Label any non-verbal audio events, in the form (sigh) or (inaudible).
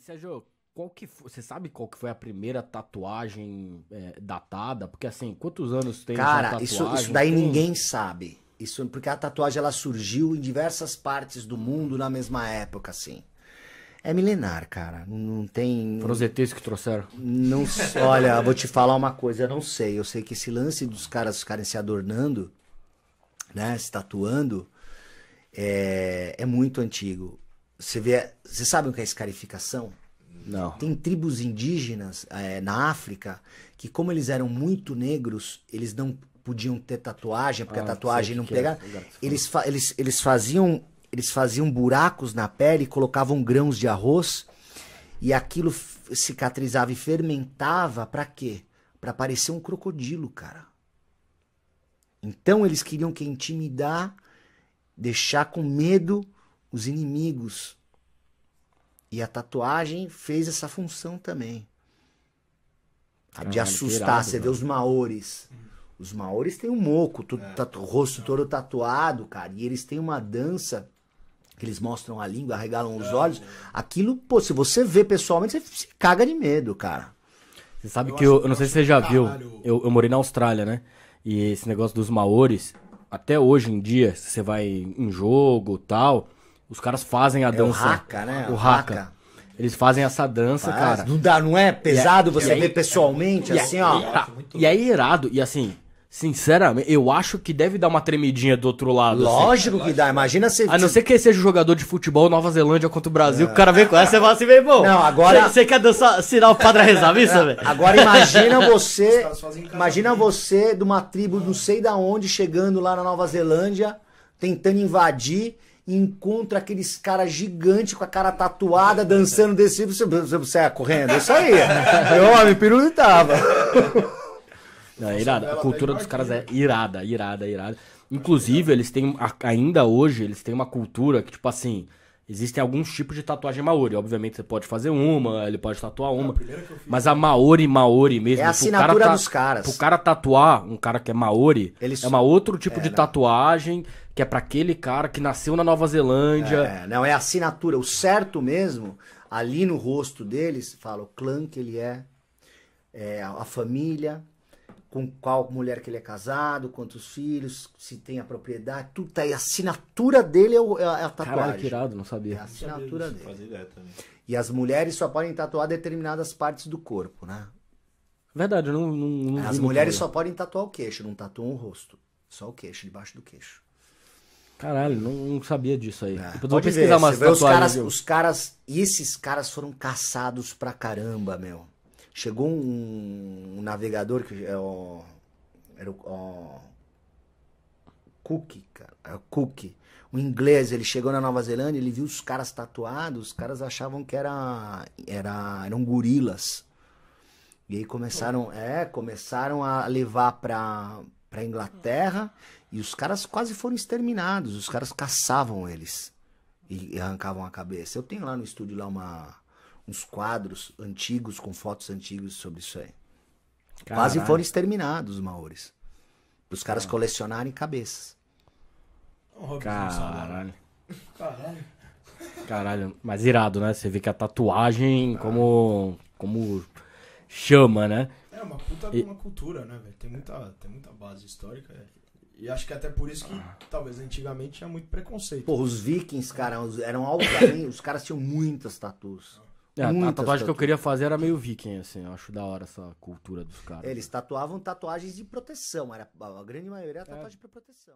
Sérgio, qual que foi, você sabe qual que foi a primeira tatuagem é, datada? Porque assim, quantos anos tem Cara, isso, isso daí tem... ninguém sabe. Isso porque a tatuagem ela surgiu em diversas partes do mundo na mesma época, assim. É milenar, cara. Não tem. Foram os ETs que trouxeram. Não, olha, vou te falar uma coisa. Eu não sei. Eu sei que esse lance dos caras ficarem se adornando, né, se tatuando, é, é muito antigo. Você vê, você sabe o que é escarificação? Não. Tem tribos indígenas é, na África que, como eles eram muito negros, eles não podiam ter tatuagem, porque ah, a tatuagem não pegava. É, é eles, eles, eles, faziam, eles faziam buracos na pele, colocavam grãos de arroz e aquilo cicatrizava e fermentava para quê? Para parecer um crocodilo, cara. Então eles queriam que intimidar, deixar com medo os inimigos e a tatuagem fez essa função também. de assustar, você mano. vê os maores. Os maores têm um moco, tudo, é. tatu, rosto todo tatuado, cara. E eles têm uma dança que eles mostram a língua, arregalam os é, olhos. É. Aquilo, pô, se você vê pessoalmente, você se caga de medo, cara. Você sabe eu que eu, eu não sei se você já viu, eu, eu, morei na Austrália, né? E esse negócio dos maores, até hoje em dia, se você vai em jogo tal, os caras fazem a dança. É o raca, né? O raca. Eles fazem essa dança, Faz. cara. Não, dá, não é, é- pesado você aí, ver pessoalmente, é assim, é, ó. E, é irado. E assim, sinceramente, eu acho que deve dar uma tremidinha do outro lado. Assim. Lógico assim. que dá. Imagina se. A não ser que seja um jogador de futebol Nova Zelândia contra o Brasil, é. o cara vem com essa e fala assim, ver bom Não, agora. Você quer dançar, sinal padre rezar missa, velho? Agora imagina (laughs) você. imagina você de uma tribo não sei da onde chegando lá na Nova Zelândia, tentando invadir e encontra aqueles caras gigantes com a cara tatuada dançando desse tipo, você, você é correndo, isso aí. (laughs) Meu homem, peru tava. é irada. A cultura dos caras é irada, irada, irada. Inclusive, eles têm ainda hoje, eles têm uma cultura que tipo assim, Existem alguns tipos de tatuagem Maori. Obviamente você pode fazer uma, ele pode tatuar uma. mas a Maori, Maori mesmo. É a assinatura cara dos caras. o cara tatuar, um cara que é Maori, ele... é uma outro tipo é, de não. tatuagem que é para aquele cara que nasceu na Nova Zelândia. É, não, é a assinatura. O certo mesmo, ali no rosto deles, fala o clã que ele é, é a família, com qual mulher que ele é casado, quantos filhos, se tem a propriedade, tudo tá aí. A assinatura dele é, o, é a é tatuagem. Caralho, tirado, não sabia. É a assinatura sabia dele. E as mulheres só podem tatuar determinadas partes do corpo, né? Verdade, eu não, não, não As mulheres só podem tatuar o queixo, não tatuam o rosto. Só o queixo, debaixo do queixo. Caralho, não, não sabia disso aí. É. Pode pesquisar ver, umas Os caras, os caras, esses caras foram caçados pra caramba, meu chegou um, um navegador que é o, era o, o Cook, cara, é o Cook, um inglês, ele chegou na Nova Zelândia, ele viu os caras tatuados, os caras achavam que era, era eram gorilas. E aí começaram, é, começaram a levar para para Inglaterra e os caras quase foram exterminados, os caras caçavam eles e arrancavam a cabeça. Eu tenho lá no estúdio lá uma uns quadros antigos com fotos antigas sobre isso aí. Caralho. Quase foram exterminados os maores. Os caras Caralho. colecionarem cabeças. Caralho. Caralho. Caralho, mas irado, né? Você vê que a tatuagem ah. como como chama, né? É uma puta e... uma cultura, né, velho? Tem muita, tem muita base histórica. E acho que até por isso que ah. talvez antigamente tinha muito preconceito. Pô, os vikings, cara, eram altos, assim, os caras tinham muitas tatuas. Ah. É, a tatuagem que eu queria fazer era meio viking, assim. Eu acho da hora essa cultura dos caras. Eles tatuavam tatuagens de proteção. Era, a grande maioria era tatuagem é. pra proteção.